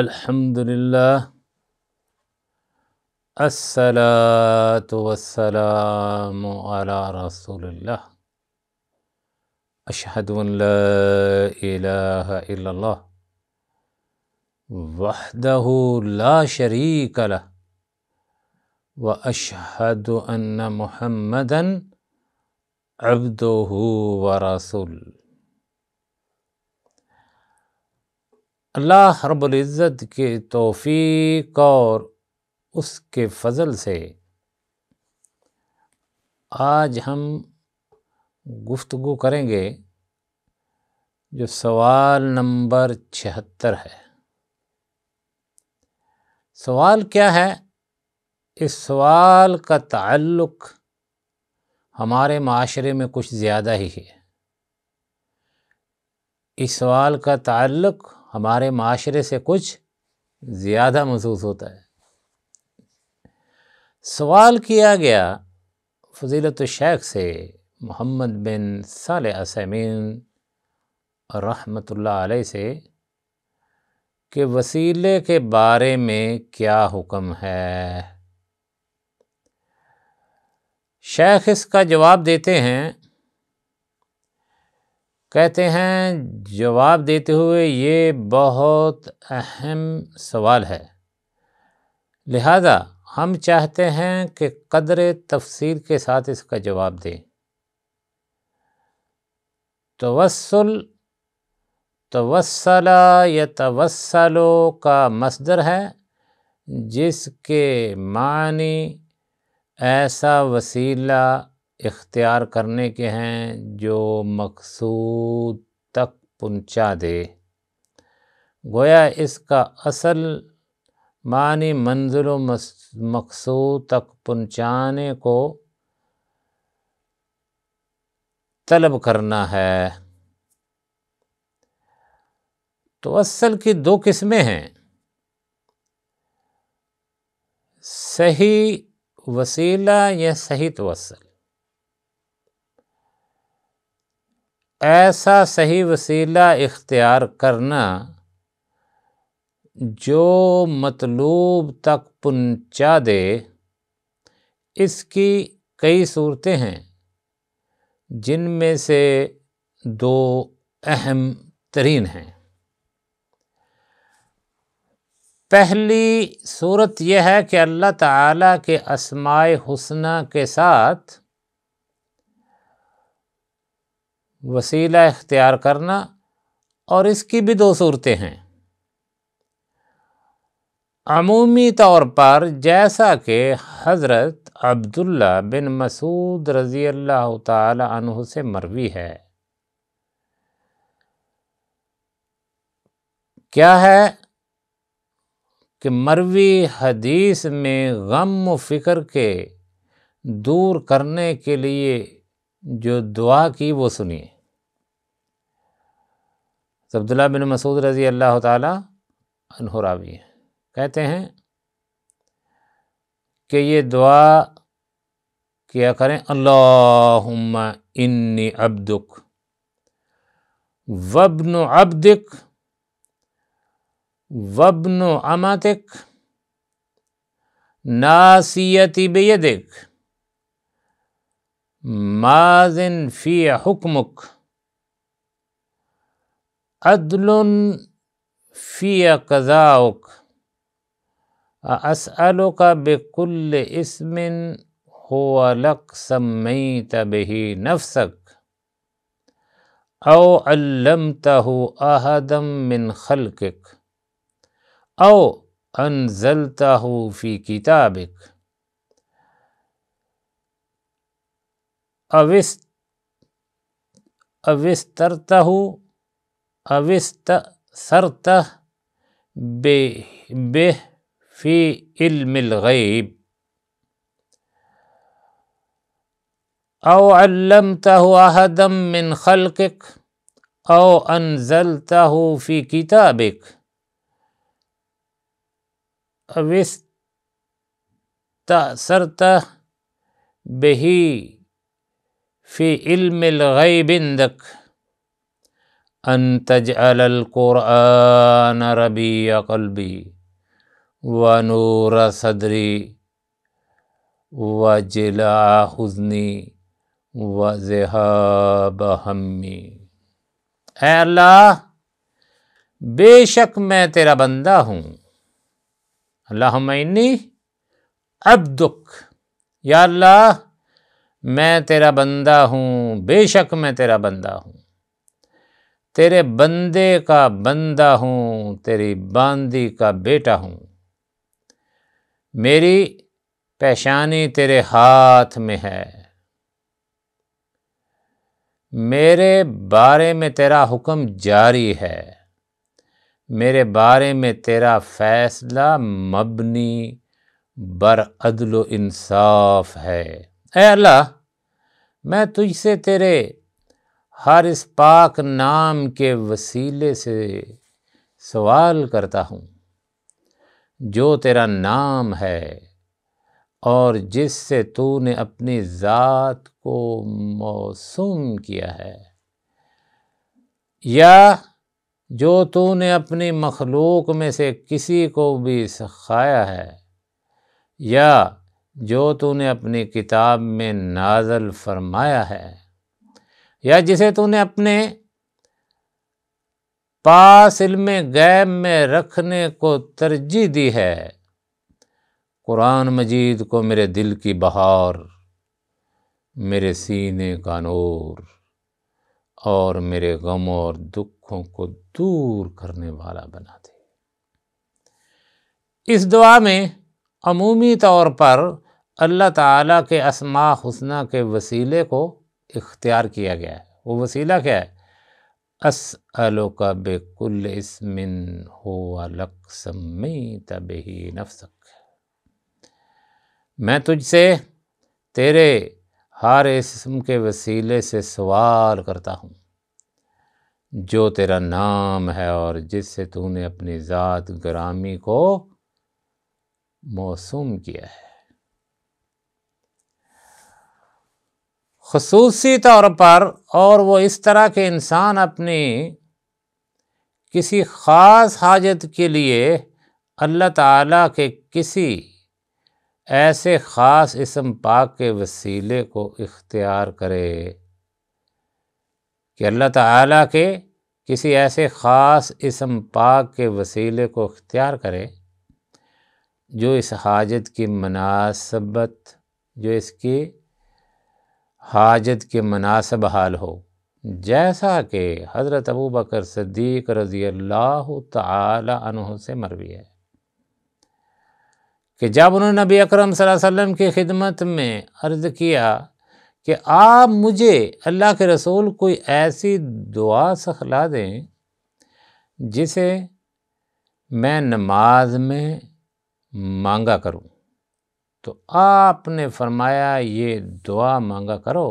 الحمد لله الصلاة والسلام على رسول الله أشهد أن لا إله إلا الله وحده لا شريك له وأشهد أن محمدا عبده ورسوله اللہ رب العزت کے توفیق اور اس کے فضل سے آج ہم گفتگو کریں گے جو سوال نمبر چھہتر ہے سوال کیا ہے اس سوال کا تعلق ہمارے معاشرے میں کچھ زیادہ ہی ہے اس سوال کا تعلق ہمارے معاشرے سے کچھ زیادہ محسوس ہوتا ہے سوال کیا گیا فضیلت الشیخ سے محمد بن صالح اسمین رحمت اللہ علیہ سے کہ وسیلے کے بارے میں کیا حکم ہے شیخ اس کا جواب دیتے ہیں کہتے ہیں جواب دیتے ہوئے یہ بہت اہم سوال ہے لہذا ہم چاہتے ہیں کہ قدر تفصیل کے ساتھ اس کا جواب دیں توسل توسلا یا توسلو کا مصدر ہے جس کے معنی ایسا وسیلہ اختیار کرنے کے ہیں جو مقصود تک پہنچا دے گویا اس کا اصل معنی منظر و مقصود تک پہنچانے کو طلب کرنا ہے تو اصل کی دو قسمیں ہیں صحیح وسیلہ یا صحیح توسل ایسا صحیح وسیلہ اختیار کرنا جو مطلوب تک پہنچا دے اس کی کئی صورتیں ہیں جن میں سے دو اہم ترین ہیں پہلی صورت یہ ہے کہ اللہ تعالیٰ کے اسمائے حسنہ کے ساتھ وسیلہ اختیار کرنا اور اس کی بھی دو صورتیں ہیں عمومی طور پر جیسا کہ حضرت عبداللہ بن مسعود رضی اللہ تعالی عنہ سے مروی ہے کیا ہے کہ مروی حدیث میں غم و فکر کے دور کرنے کے لیے جو دعا کی وہ سنیے عبد اللہ بن مسعود رضی اللہ تعالیٰ عنہ راوی ہے کہتے ہیں کہ یہ دعا کیا کریں اللہم انی عبدک وبن عبدک وبن و اماتک ناسیتی بیدک مازن فی حکمک عدل في قضاؤك أسألك بكل اسم هو لك سميت به نفسك أو علمته أحدا من خلقك أو أنزلته في كتابك أو استرته أو استأثرت به, في علم الغيب أو علمته أحدا من خلقك أو أنزلته في كتابك أو استأثرت به في علم الغيب عندك ان القرآن القربی قلبی و نور صدری و جلا حزنی و ہمی اے اللہ بے شک میں تیرا بندہ ہوں اللہ انی عبدک یا اللہ میں تیرا بندہ ہوں بے شک میں تیرا بندہ ہوں تیرے بندے کا بندہ ہوں تیری باندی کا بیٹا ہوں میری پیشانی تیرے ہاتھ میں ہے میرے بارے میں تیرا حکم جاری ہے میرے بارے میں تیرا فیصلہ مبنی برعدل انصاف ہے اے اللہ میں تجھ سے تیرے ہر اس پاک نام کے وسیلے سے سوال کرتا ہوں جو تیرا نام ہے اور جس سے تو نے اپنی ذات کو موسم کیا ہے یا جو تو نے اپنی مخلوق میں سے کسی کو بھی سکھایا ہے یا جو تو نے اپنی کتاب میں نازل فرمایا ہے یا جسے تو نے اپنے پاس علم غیب میں رکھنے کو ترجیح دی ہے قرآن مجید کو میرے دل کی بہار میرے سینے کا نور اور میرے غم اور دکھوں کو دور کرنے والا بنا دے اس دعا میں عمومی طور پر اللہ تعالیٰ کے اسما حسنہ کے وسیلے کو اختیار کیا گیا ہے وہ وسیلہ کیا ہے اس کا بے کل اسمن ہو الک سم نفسک میں تجھ سے تیرے ہر اسم کے وسیلے سے سوال کرتا ہوں جو تیرا نام ہے اور جس سے تو نے اپنی ذات گرامی کو موسوم کیا ہے خصوصی طور پر اور وہ اس طرح کے انسان اپنی کسی خاص حاجت کے لیے اللہ تعالیٰ کے کسی ایسے خاص اسم پاک کے وسیلے کو اختیار کرے کہ اللہ تعالیٰ کے کسی ایسے خاص اسم پاک کے وسیلے کو اختیار کرے جو اس حاجت کی مناسبت جو اس کی حاجت کے مناسب حال ہو جیسا کہ حضرت ابو بکر صدیق رضی اللہ تعالی عنہ سے مروی ہے کہ جب انہوں نے نبی اکرم صلی اللہ علیہ وسلم کی خدمت میں عرض کیا کہ آپ مجھے اللہ کے رسول کوئی ایسی دعا سکھلا دیں جسے میں نماز میں مانگا کروں تو آپ نے فرمایا یہ دعا مانگا کرو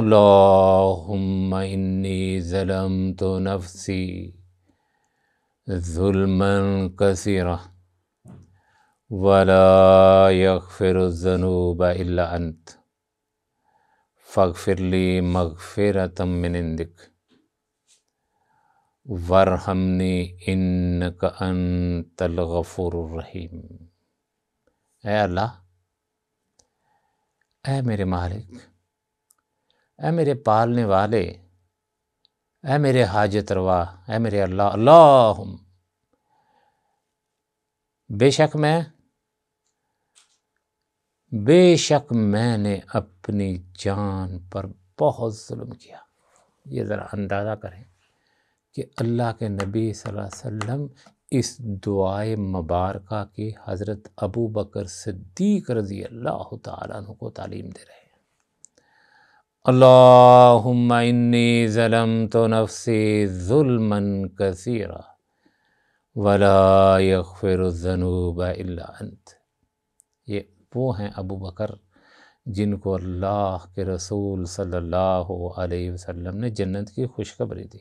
اللہم انی ظلم تو نفسی ظلم کسی ولا یغفر الذنوب الا انت فاغفر لی مغفرتا من اندک ور انک انت الغفور الرحیم اے اللہ اے میرے مالک اے میرے پالنے والے اے میرے حاجت روا میرے اللہ اللہ بے شک میں بے شک میں نے اپنی جان پر بہت ظلم کیا یہ ذرا اندازہ کریں کہ اللہ کے نبی صلی اللہ علیہ وسلم اس دعائے مبارکہ کے حضرت ابو بکر صدیق رضی اللہ تعالیٰ عنہ کو تعلیم دے رہے ہیں اللہم انی ظلمت نفسی ظلما کثیرا ولا یغفر الذنوب الا انت یہ وہ ہیں ابو بکر جن کو اللہ کے رسول صلی اللہ علیہ وسلم نے جنت کی خوشخبری دی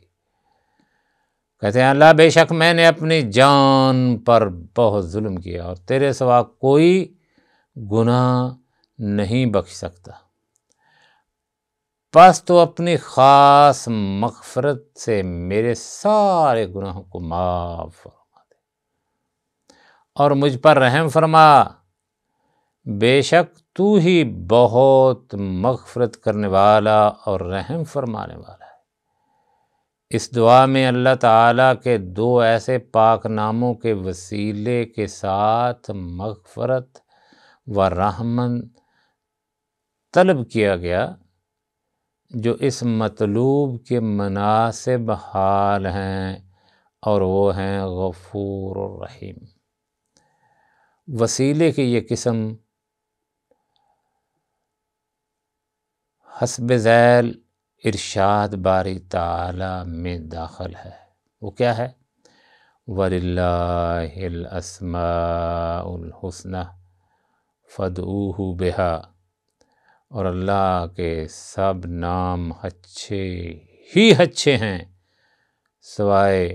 کہتے ہیں اللہ بے شک میں نے اپنی جان پر بہت ظلم کیا اور تیرے سوا کوئی گناہ نہیں بخش سکتا پس تو اپنی خاص مغفرت سے میرے سارے گناہوں کو معاف فرما دے اور مجھ پر رحم فرما بے شک تو ہی بہت مغفرت کرنے والا اور رحم فرمانے والا ہے اس دعا میں اللہ تعالیٰ کے دو ایسے پاک ناموں کے وسیلے کے ساتھ مغفرت و رحمن طلب کیا گیا جو اس مطلوب کے مناسب حال ہیں اور وہ ہیں غفور رحیم وسیلے کی یہ قسم حسب ذیل ارشاد باری تعالی میں داخل ہے وہ کیا ہے وَلِلَّهِ الْأَسْمَاءُ الْحُسْنَةِ فَدْعُوهُ بِهَا اور اللہ کے سب نام اچھے ہی اچھے ہیں سوائے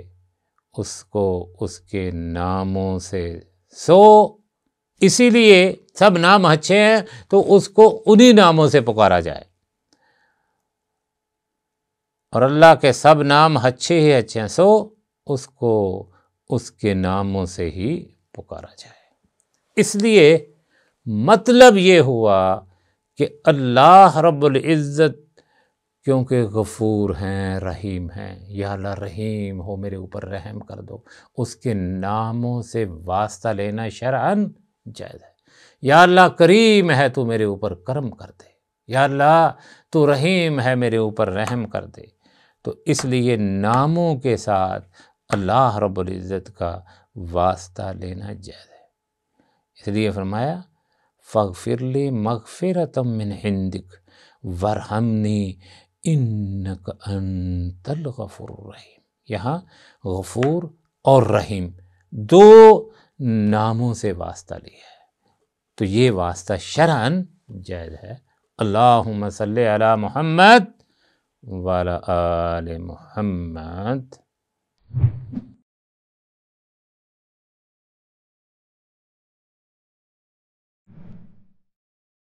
اس کو اس کے ناموں سے سو اسی لیے سب نام اچھے ہیں تو اس کو انہی ناموں سے پکارا جائے اور اللہ کے سب نام اچھے ہی اچھے ہیں سو اس کو اس کے ناموں سے ہی پکارا جائے اس لیے مطلب یہ ہوا کہ اللہ رب العزت کیونکہ غفور ہیں رحیم ہیں یا اللہ رحیم ہو میرے اوپر رحم کر دو اس کے ناموں سے واسطہ لینا شرعن جائز ہے یا اللہ کریم ہے تو میرے اوپر کرم کر دے یا اللہ تو رحیم ہے میرے اوپر رحم کر دے تو اس لیے ناموں کے ساتھ اللہ رب العزت کا واسطہ لینا جائز ہے اس لیے فرمایا لی مغفرتم من ہندک ورحمنی انک انت الغفور الرحیم یہاں غفور اور رحیم دو ناموں سے واسطہ لیا ہے تو یہ واسطہ شرعن جائز ہے اللہم صلی علی محمد وعلى آل محمد